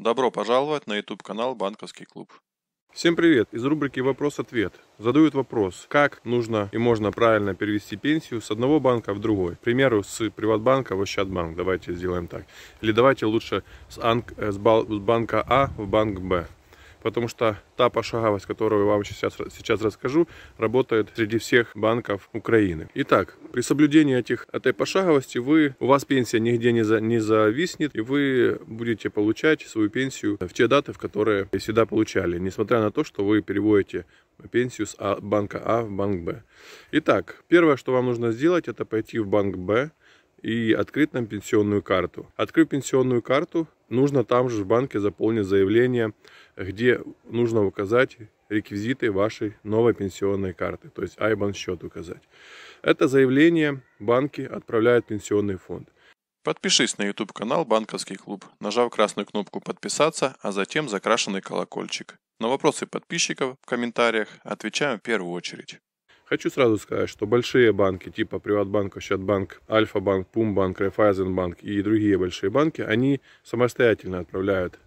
Добро пожаловать на YouTube-канал «Банковский клуб». Всем привет! Из рубрики «Вопрос-ответ» задают вопрос, как нужно и можно правильно перевести пенсию с одного банка в другой. К примеру, с Приватбанка в Ощадбанк. Давайте сделаем так. Или давайте лучше с, анк, э, с банка А в банк Б потому что та пошаговость, которую я вам сейчас, сейчас расскажу, работает среди всех банков Украины. Итак, при соблюдении этих, этой пошаговости вы, у вас пенсия нигде не, за, не зависнет, и вы будете получать свою пенсию в те даты, в которые всегда получали, несмотря на то, что вы переводите пенсию с а, банка А в банк Б. Итак, первое, что вам нужно сделать, это пойти в банк Б, и открыть нам пенсионную карту. Открыв пенсионную карту, нужно там же в банке заполнить заявление, где нужно указать реквизиты вашей новой пенсионной карты, то есть IBAN счет указать. Это заявление банки отправляют в пенсионный фонд. Подпишись на YouTube канал Банковский клуб, нажав красную кнопку «Подписаться», а затем закрашенный колокольчик. На вопросы подписчиков в комментариях отвечаем в первую очередь. Хочу сразу сказать, что большие банки, типа Приватбанк, Счетбанк, Альфа-банк, Пумбанк, Райфайзенбанк и другие большие банки, они самостоятельно отправляют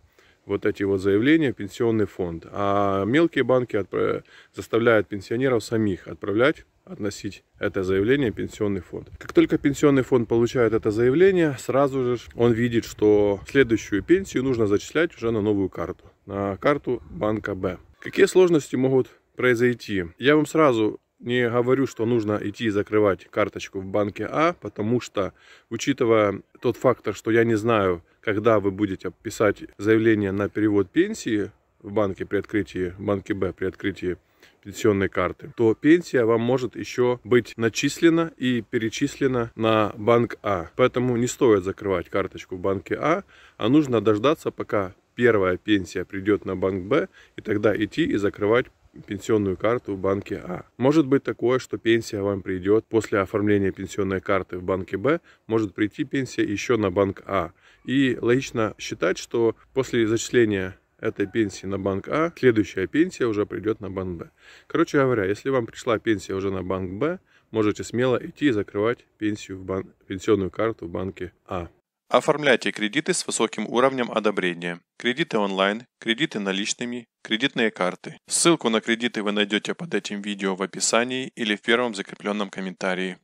вот эти вот заявления в пенсионный фонд. А мелкие банки отправ... заставляют пенсионеров самих отправлять относить это заявление в пенсионный фонд. Как только пенсионный фонд получает это заявление, сразу же он видит, что следующую пенсию нужно зачислять уже на новую карту, на карту банка Б. Какие сложности могут произойти? Я вам сразу не говорю, что нужно идти закрывать карточку в банке А, потому что, учитывая тот фактор, что я не знаю, когда вы будете писать заявление на перевод пенсии в банке при открытии, в банке Б при открытии пенсионной карты, то пенсия вам может еще быть начислена и перечислена на банк А. Поэтому не стоит закрывать карточку в банке А, а нужно дождаться, пока первая пенсия придет на банк Б, и тогда идти и закрывать пенсионную карту в банке А. Может быть такое, что пенсия вам придет после оформления пенсионной карты в банке Б, может прийти пенсия еще на банк А. И логично считать, что после зачисления этой пенсии на банк А, следующая пенсия уже придет на банк Б. Короче говоря, если вам пришла пенсия уже на банк Б, можете смело идти и закрывать пенсию в бан... пенсионную карту в банке А. Оформляйте кредиты с высоким уровнем одобрения. Кредиты онлайн, кредиты наличными, кредитные карты. Ссылку на кредиты вы найдете под этим видео в описании или в первом закрепленном комментарии.